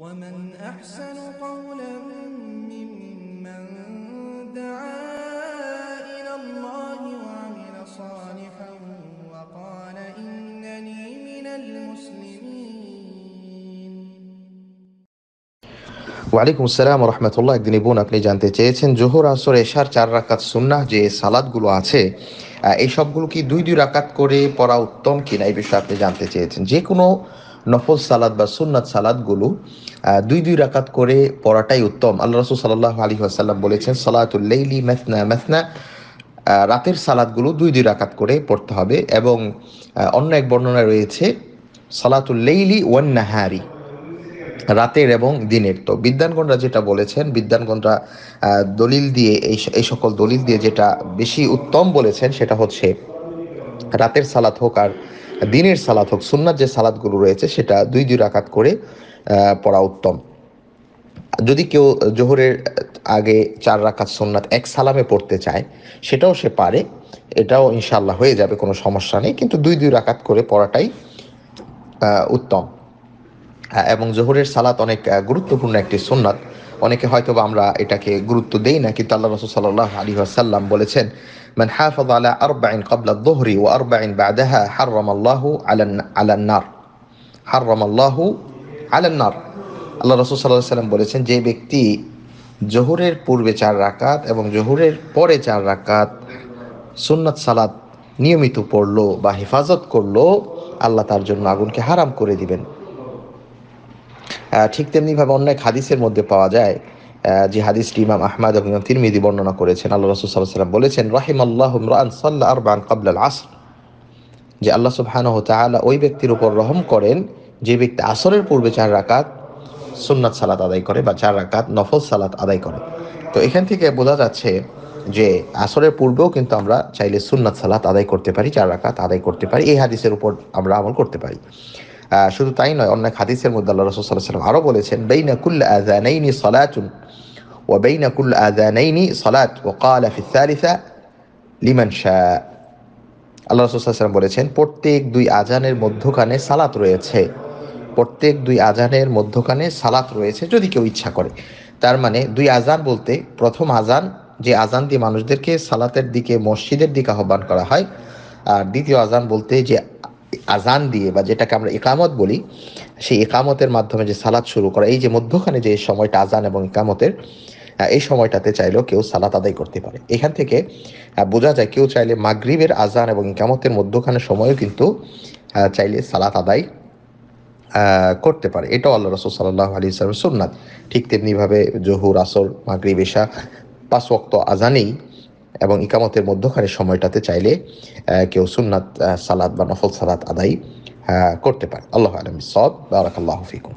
ومن أحسن قولا ممن ওয়ালাইকুম আসসালাম রহমতুল্লাহ একদিন বোন আপনি জানতে চেয়েছেন জোহর আসর এশার চার রাকাত সুন্নাহ যে সালাদগুলো আছে এই সবগুলো কি দুই দুই রাকাত করে পড়া উত্তম কিনা এই বিষয়ে আপনি জানতে চেয়েছেন যে কোনো নফল সালাদ বা সুন্নাত সালাদগুলো দুই দুই রাকাত করে পড়াটাই উত্তম আল্লাহ রসুল সাল্লাহ আলী আসাল্লাম বলেছেন সালাতুল্লি মেসনা মেসনা রাতের সালাদগুলো দুই দুই রাকাত করে পড়তে হবে এবং অন্য এক বর্ণনা রয়েছে লেইলি ওয়ান নাহারি রাতের এবং দিনের তো বিদ্যানগণরা যেটা বলেছেন বিদ্যানগণরা দলিল দিয়ে এই এই সকল দলিল দিয়ে যেটা বেশি উত্তম বলেছেন সেটা হচ্ছে রাতের সালাত হোক আর দিনের সালাত হোক সুন্নার যে সালাদগুলো রয়েছে সেটা দুই দুই রাকাত করে পড়া উত্তম যদি কেউ জোহরের আগে চার রাকাত সোননাথ এক সালামে পড়তে চায় সেটাও সে পারে এটাও ইনশাল্লাহ হয়ে যাবে কোনো সমস্যা নেই কিন্তু দুই দুই রাকাত করে পড়াটাই উত্তম হ্যাঁ, এবং জোহরের সালাত অনেক গুরুত্বপূর্ণ একটি সোননাথ অনেকে হয়তো আমরা এটাকে গুরুত্ব দেই না কিন্তু আল্লাহ রসুল সাল্লাহ আলী আসাল্লাম বলেছেন من হাফাজ আলা আরবাইন قبل দোহরি ও আরবাইন حرم হার على النار حرم الله على النار আল্লাহ রসুল সাল্লাহ সাল্লাম বলেছেন যে ব্যক্তি জহুরের পূর্বে চার রাকাত এবং জহুরের পরে চার রাকাত সুন্নাত সালাত নিয়মিত পড়লো বা হেফাজত করলো আল্লাহ তার জন্য আগুনকে হারাম করে দিবেন ঠিক তেমনিভাবে অন্য এক হাদিসের মধ্যে পাওয়া যায় যে হাদিসটি ইমাম আহমদ এবং ইমাম তিরমিদি বর্ণনা করেছেন আল্লাহ রসুল সাল্লাম বলেছেন রাহিম আল্লাহ সাল্লাহ আরবান কাবলাল আসর যে আল্লাহ সুবহান আল্লাহ ওই ব্যক্তির উপর রহম করেন যে ব্যক্তি আসরের পূর্বে চার রাকাত সুন্নাত সালাত আদায় করে বা চার রাকাত নফল সালাত আদায় করে তো এখান থেকে বোঝা যাচ্ছে যে আসরের পূর্বেও কিন্তু আমরা চাইলে সুন্নাত সালাত আদায় করতে পারি চার রাকাত আদায় করতে পারি এই হাদিসের উপর আমরা আমল করতে পারি শুধু তাই নয় অন্য খাদিসের মধ্যে আল্লাহ রসুল সাল্লাহ সাল্লাম আরও বলেছেন বেইনা কুল আজানাইনি সলাচুন ও বেইনা কুল আজানাইনি সলাত ও কাল আফিসারিসা লিমান শাহ আল্লাহ রসুলাম বলেছেন প্রত্যেক দুই আজানের মধ্যখানে সালাত রয়েছে প্রত্যেক দুই আজানের মধ্যখানে সালাত রয়েছে যদি কেউ ইচ্ছা করে তার মানে দুই আজান বলতে প্রথম আজান যে আজান দিয়ে মানুষদেরকে সালাতের দিকে মসজিদের দিকে আহ্বান করা হয় আর দ্বিতীয় আজান বলতে যে আজান দিয়ে বা যেটাকে আমরা একামত বলি সেই একামতের মাধ্যমে যে সালাদ শুরু করা এই যে মধ্যখানে যে সময়টা আজান এবং একামতের এই সময়টাতে চাইলেও কেউ সালাত আদায় করতে পারে এখান থেকে বোঝা যায় কেউ চাইলে মাগরীবের আজান এবং ইকামতের মধ্যখানে সময়ও কিন্তু চাইলে সালাত আদায় করতে পারে এটাও আল্লাহ রসুল সাল্লাহ আলি ইসলামের সুন্নাত ঠিক তেমনিভাবে জহুর আসর মাগরিব এশা পাঁচ ওক্ত আজানেই এবং ইকামতের মধ্যখানে সময়টাতে চাইলে কেউ সুন্নাত সালাদ বা নফল সালাদ আদায় করতে পারে আল্লাহ আলম সদ আল্লাহ ফিকুম